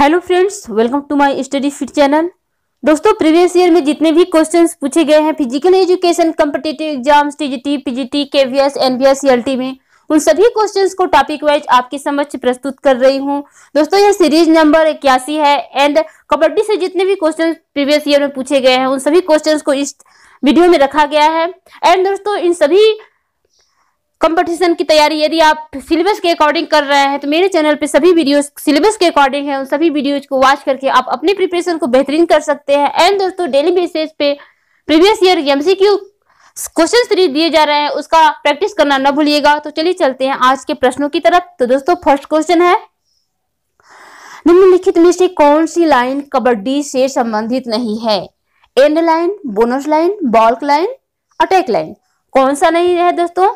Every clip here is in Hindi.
hello friends welcome to my study fit channel दोस्तों प्रीवियस ईयर में जितने भी क्वेश्चंस पूछे गए हैं physical education competitive exams TGT PGT KVS NBS LT में उन सभी क्वेश्चंस को टॉपिक वाइज आपके समक्ष प्रस्तुत कर रही हूँ दोस्तों यह सीरीज नंबर इक्यासी है एंड कबड्डी से जितने भी क्वेश्चन प्रीवियस ईयर में पूछे गए हैं उन सभी क्वेश्चन को इस वीडियो में रखा गया है एंड दोस्तों इन सभी कंपटीशन की तैयारी यदि आप सिलेबस के अकॉर्डिंग कर रहे हैं तो मेरे चैनल पे सभी वीडियोस सिलेबस के अकॉर्डिंग है उन सभी वीडियोस को वॉच करके आप अपने प्रिपरेशन को बेहतरीन कर सकते हैं एंड दोस्तों डेली बेसिस पे previous year MCQ question series दिए जा रहे हैं उसका प्रैक्टिस करना ना भूलिएगा तो चलिए चलते हैं आज के प्रश्नों की तरफ तो दोस्तों फर्स्ट क्वेश्चन है निम्नलिखित में से कौन सी लाइन कबड्डी से संबंधित नहीं है end line bonus line baulk line attack line कौन सा नहीं है दोस्तों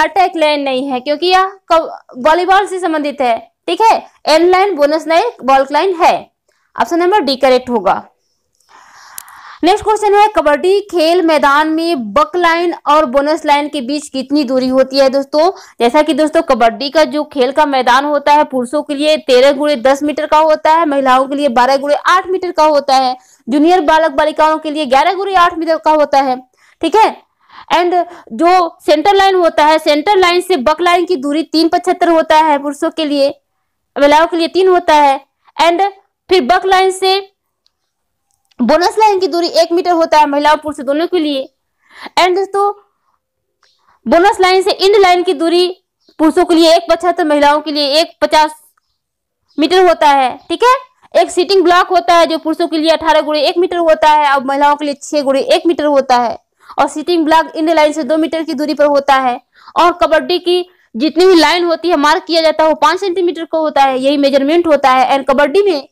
अटैक लाइन नहीं है क्योंकि यह वॉलीबॉल से संबंधित है ठीक है end line bonus line baulk line है ऑप्शन नंबर डी करेक्ट होगा नेक्स्ट क्वेश्चन है कबड्डी खेल मैदान में बक लाइन और बोनस लाइन के बीच कितनी दूरी होती है दोस्तों जैसा कि दोस्तों कबड्डी का जो खेल का मैदान होता है पुरुषों के लिए तेरह गुड़े दस मीटर का होता है महिलाओं के लिए बारह गुड़े आठ मीटर का होता है जूनियर बालक बालिकाओं के लिए ग्यारह गुड़े आठ मीटर का होता है ठीक है एंड uh, जो सेंटर लाइन होता है सेंटर लाइन से बक लाइन की दूरी तीन पचहत्तर होता है पुरुषों के लिए महिलाओं के लिए तीन होता है एंड फिर बक लाइन से बोनस लाइन की दूरी एक मीटर होता है महिला और पुरुष दोनों के लिए एंड दोस्तों बोनस लाइन से इंड लाइन की दूरी पुरुषों के लिए एक पचहत्तर महिलाओं के लिए एक पचास मीटर होता है ठीक है एक सीटिंग ब्लॉक होता है जो पुरुषों के लिए अठारह गुड़े एक मीटर होता है और महिलाओं के लिए छह गुड़े एक मीटर होता है और सिटिंग ब्लॉक इन लाइन से दो मीटर की दूरी पर होता है और कबड्डी की जितनी भी लाइन होती है मार्क किया जाता है वो पांच सेंटीमीटर को होता है यही मेजरमेंट होता है एंड कबड्डी में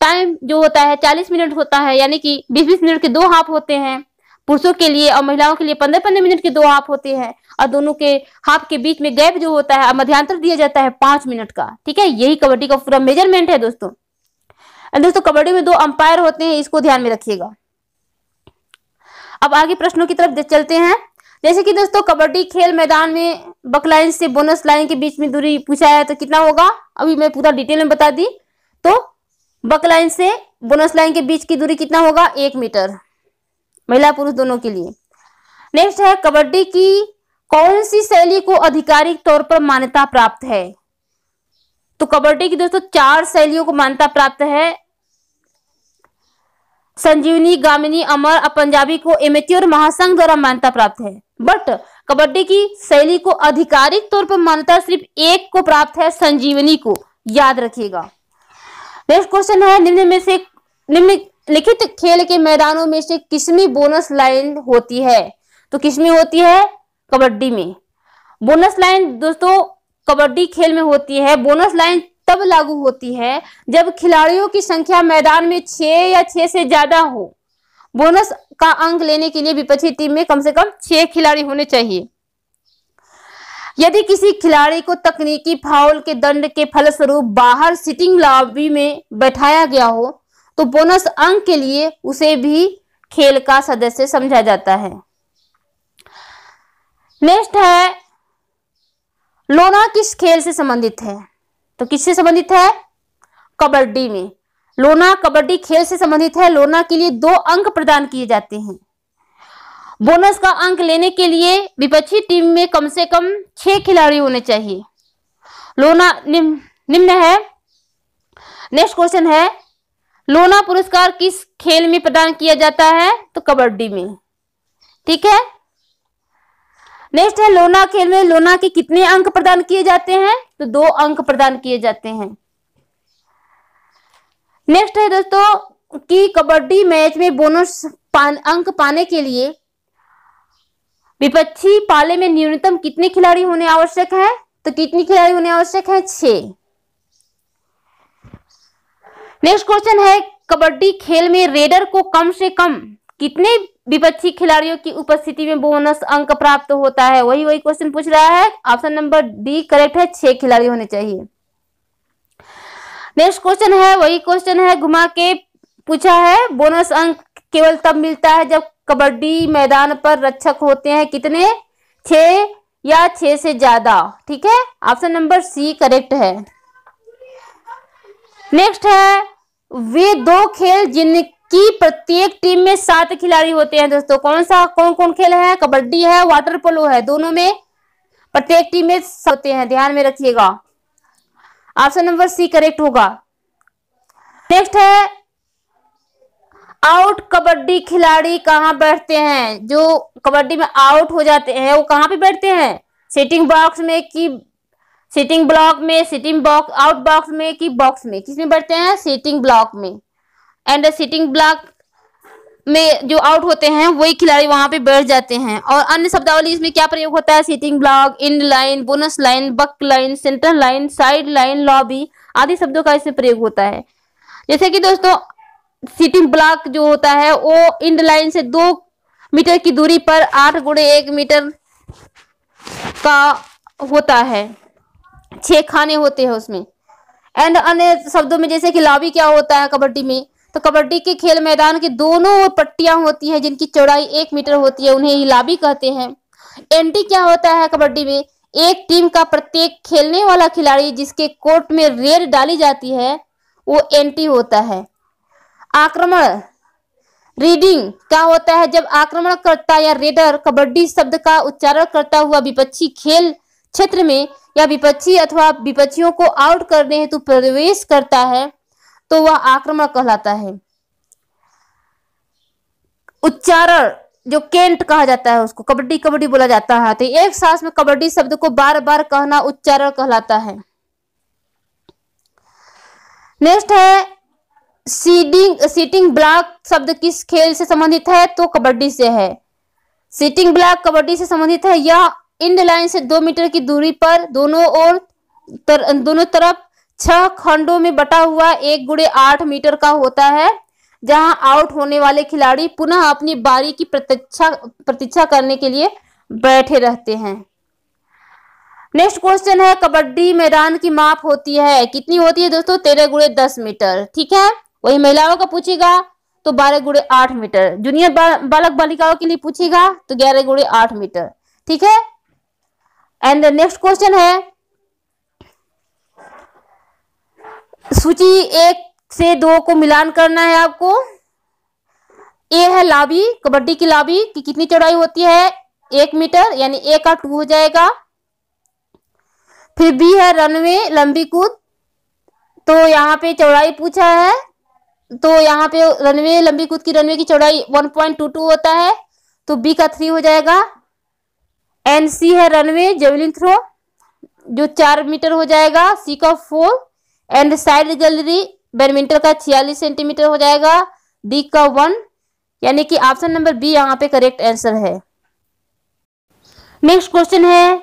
टाइम जो होता है चालीस मिनट होता है यानी कि बीस बीस मिनट के दो हाफ होते हैं पुरुषों के लिए और महिलाओं के लिए पंद्रह पंद्रह मिनट के दो हाफ होते हैं और दोनों के हाफ के बीच में गैप जो होता है मध्यांतर दिया जाता है पांच मिनट का ठीक है यही कबड्डी का पूरा मेजरमेंट है दोस्तों दोस्तों कबड्डी में दो अंपायर होते हैं इसको ध्यान में रखिएगा अब आगे प्रश्नों की तरफ चलते हैं जैसे कि दोस्तों कबड्डी खेल मैदान में बक लाइन से बोनस लाइन के बीच में दूरी पूछा है तो कितना होगा अभी मैं पूरा डिटेल में बता दी तो बक लाइन से बोनस लाइन के बीच की दूरी कितना होगा एक मीटर महिला पुरुष दोनों के लिए नेक्स्ट है कबड्डी की कौन सी शैली को आधिकारिक तौर पर मान्यता प्राप्त है तो कबड्डी की दोस्तों चार शैलियों को मान्यता प्राप्त है संजीवनी गामिनी अमर पंजाबी को एमेच्योर महासंघ द्वारा मान्यता प्राप्त है बट कबड्डी की शैली को आधिकारिक तौर पर मान्यता सिर्फ एक को प्राप्त है संजीवनी को याद रखिएगा नेक्स्ट क्वेश्चन है निम्न में से निम्न लिखित खेल के मैदानों में से किसमें बोनस लाइन होती है तो किसमें होती है कबड्डी में बोनस लाइन दोस्तों कबड्डी खेल में होती है बोनस लाइन तब लागू होती है जब खिलाड़ियों की संख्या मैदान में छह या छह से ज़्यादा हो बोनस का अंक लेने के लिए विपक्षी टीम में कम से कम छह खिलाड़ी होने चाहिए यदि किसी खिलाड़ी को तकनीकी फाउल के दंड के फलस्वरूप बाहर सिटिंग लॉबी में बैठाया गया हो तो बोनस अंक के लिए उसे भी खेल का सदस्य समझा जाता है नेक्स्ट है लोना किस खेल से संबंधित है तो किससे संबंधित है कबड्डी में लोना कबड्डी खेल से संबंधित है लोना के लिए दो अंक प्रदान किए जाते हैं बोनस का अंक लेने के लिए विपक्षी टीम में कम से कम छह खिलाड़ी होने चाहिए लोना निम्न निम्न है नेक्स्ट क्वेश्चन है लोना पुरस्कार किस खेल में प्रदान किया जाता है तो कबड्डी में ठीक है नेक्स्ट है लोना खेल में लोना के कितने अंक प्रदान किए जाते हैं तो दो अंक प्रदान किए जाते हैं नेक्स्ट है दोस्तों कि कबड्डी मैच में बोनस पान, अंक पाने के लिए विपक्षी पाले में न्यूनतम कितने खिलाड़ी होने आवश्यक है तो कितने खिलाड़ी होने आवश्यक है छ नेक्स्ट क्वेश्चन है कबड्डी खेल में रेडर को कम से कम कितने विपक्षी खिलाड़ियों की उपस्थिति में बोनस अंक प्राप्त होता है वही वही क्वेश्चन पूछ रहा है ऑप्शन नंबर डी करेक्ट है छह खिलाड़ी होने चाहिए नेक्स्ट क्वेश्चन है वही क्वेश्चन है घुमा के पूछा है बोनस अंक केवल तब मिलता है जब कबड्डी मैदान पर रक्षक होते हैं कितने छ या छह से ज्यादा ठीक है ऑप्शन नंबर सी करेक्ट है नेक्स्ट है वे दो खेल जिन कि प्रत्येक टीम में सात खिलाड़ी होते हैं दोस्तों कौन सा कौन कौन खेल है कबड्डी है वाटर पोलो है दोनों में प्रत्येक टीम में होते हैं ध्यान में रखिएगा ऑप्शन नंबर सी करेक्ट होगा नेक्स्ट है आउट कबड्डी खिलाड़ी कहाँ बैठते हैं जो कबड्डी में आउट हो जाते हैं वो कहाँ पे बैठते हैं सिटिंग बॉक्स में कि सिटिंग ब्लॉक में सिटिंग बॉक्स आउट बॉक्स में कि बॉक्स में किसमें बैठते हैं सिटिंग ब्लॉक में एंड सिटिंग ब्लॉक में जो आउट होते हैं वही खिलाड़ी वहां पे बैठ जाते हैं और अन्य शब्दावली इसमें क्या प्रयोग होता है seating block end line bonus line baulk line centre line side line lobby आदि शब्दों का इसमें प्रयोग होता है जैसे कि दोस्तों सीटिंग ब्लॉक जो होता है वो इन लाइन से दो मीटर की दूरी पर आठ गुणे एक मीटर का होता है छह खाने होते हैं उसमें एंड अन्य शब्दों में जैसे कि लॉबी क्या होता है कबड्डी में तो कबड्डी के खेल मैदान की दोनों ओर पट्टियां होती हैं जिनकी चौड़ाई एक मीटर होती है उन्हें हिलाबी कहते हैं एंटी क्या होता है कबड्डी में एक टीम का प्रत्येक खेलने वाला खिलाड़ी जिसके कोर्ट में रेड डाली जाती है वो एंटी होता है आक्रमण रीडिंग क्या होता है जब आक्रमणकर्ता या रेडर कबड्डी शब्द का उच्चारण करता हुआ विपक्षी खेल क्षेत्र में या विपक्षी अथवा विपक्षियों को आउट करने हेतु तो प्रवेश करता है तो वह आक्रमण कहलाता है उच्चारण जो केंट कहा जाता है उसको कबड्डी कबड्डी बोला जाता है तो एक सांस में कबड्डी शब्द को बार बार कहना उच्चारण कहलाता है नेक्स्ट है सीडिंग सीटिंग ब्लॉक शब्द किस खेल से संबंधित है तो कबड्डी से है सीटिंग ब्लॉक कबड्डी से संबंधित है यह इंड लाइन से दो मीटर की दूरी पर दोनों ओर तर, दोनों तरफ छह खंडों में बटा हुआ एक गुड़े आठ मीटर का होता है जहां आउट होने वाले खिलाड़ी पुनः अपनी बारी की प्रतीक्षा प्रतीक्षा करने के लिए बैठे रहते हैं नेक्स्ट क्वेश्चन है कबड्डी मैदान की माप होती है कितनी होती है दोस्तों तेरह गुड़े दस मीटर ठीक है वही महिलाओं का पूछेगा तो बारह गुड़े आठ मीटर जूनियर बालक बालिकाओं के लिए पूछेगा तो ग्यारह गुड़े आठ मीटर ठीक है एंड नेक्स्ट क्वेश्चन है सूची एक से दो को मिलान करना है आपको ए है लाबी कबड्डी की लाबी की कितनी चौड़ाई होती है एक मीटर यानी ए का टू हो जाएगा फिर बी है रनवे लंबी कूद तो यहाँ पे चौड़ाई पूछा है तो यहाँ पे रनवे लंबी कूद की रनवे की चौड़ाई 1.22 होता है तो बी का थ्री हो जाएगा एन सी है रनवे जेवलिन थ्रो जो चार मीटर हो जाएगा सी का four and side gallery badminton का छियालीस सेंटीमीटर हो जाएगा डी का वन यानी कि ऑप्शन नंबर बी यहाँ पे करेक्ट आंसर है नेक्स्ट क्वेश्चन है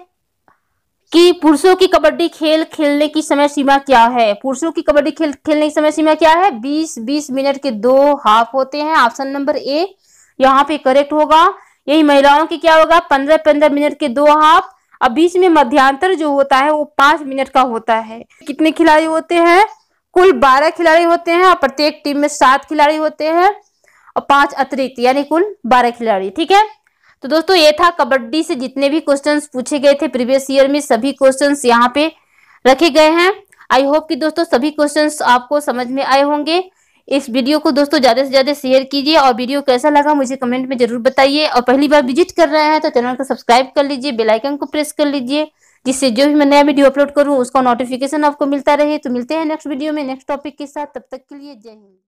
कि पुरुषों की कबड्डी खेल खेलने की समय सीमा क्या है पुरुषों की कबड्डी खेल खेलने की समय सीमा क्या है 20 20 मिनट के दो हाफ होते हैं ऑप्शन नंबर ए यहाँ पे करेक्ट होगा यही महिलाओं की क्या होगा 15 15 मिनट के दो हाफ अब बीच में मध्यांतर जो होता है वो पांच मिनट का होता है कितने खिलाड़ी होते हैं कुल बारह खिलाड़ी होते हैं और प्रत्येक टीम में सात खिलाड़ी होते हैं और पांच अतिरिक्त यानी कुल बारह खिलाड़ी ठीक है तो दोस्तों ये था कबड्डी से जितने भी क्वेश्चन पूछे गए थे प्रीवियस ईयर में सभी क्वेश्चन यहाँ पे रखे गए हैं आई होप कि दोस्तों सभी क्वेश्चन आपको समझ में आए होंगे इस वीडियो को दोस्तों ज़्यादा से ज़्यादा शेयर कीजिए और वीडियो कैसा लगा मुझे कमेंट में ज़रूर बताइए और पहली बार विजिट कर रहे हैं तो चैनल को सब्सक्राइब कर लीजिए बेलाइकन को प्रेस कर लीजिए जिससे जो भी मैं नया वीडियो अपलोड करूँ उसका नोटिफिकेशन आपको मिलता रहे तो मिलते हैं नेक्स्ट वीडियो में नेक्स्ट टॉपिक के साथ तब तक के लिए जय हिंद